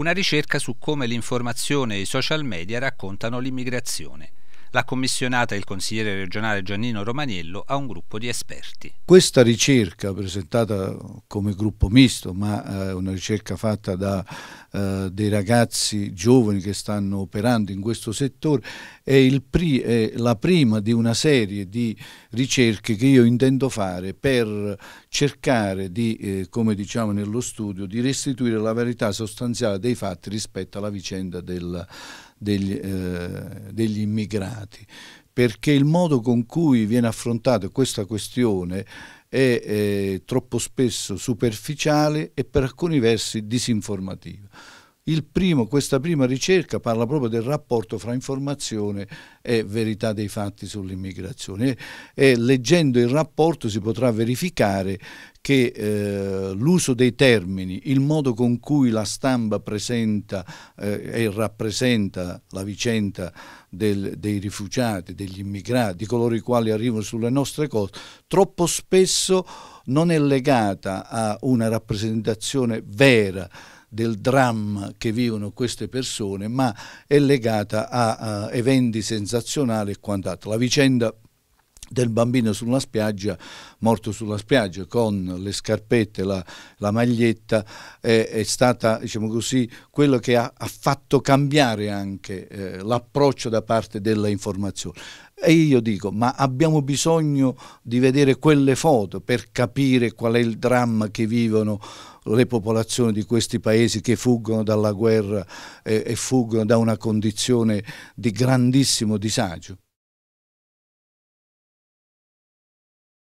una ricerca su come l'informazione e i social media raccontano l'immigrazione l'ha commissionata il consigliere regionale Giannino Romaniello a un gruppo di esperti. Questa ricerca presentata come gruppo misto, ma è eh, una ricerca fatta da eh, dei ragazzi giovani che stanno operando in questo settore, è, pri è la prima di una serie di ricerche che io intendo fare per cercare di, eh, come diciamo nello studio, di restituire la verità sostanziale dei fatti rispetto alla vicenda del degli, eh, degli immigrati, perché il modo con cui viene affrontata questa questione è eh, troppo spesso superficiale e per alcuni versi disinformativa. Primo, questa prima ricerca parla proprio del rapporto fra informazione e verità dei fatti sull'immigrazione e, e, leggendo il rapporto si potrà verificare che eh, l'uso dei termini, il modo con cui la stampa presenta eh, e rappresenta la vicenda del, dei rifugiati, degli immigrati, di coloro i quali arrivano sulle nostre coste, troppo spesso non è legata a una rappresentazione vera del dramma che vivono queste persone, ma è legata a, a eventi sensazionali e quant'altro. La vicenda del bambino sulla spiaggia, morto sulla spiaggia con le scarpette, la, la maglietta, eh, è stata diciamo così, quello che ha, ha fatto cambiare anche eh, l'approccio da parte della informazione. E io dico, ma abbiamo bisogno di vedere quelle foto per capire qual è il dramma che vivono le popolazioni di questi paesi che fuggono dalla guerra eh, e fuggono da una condizione di grandissimo disagio.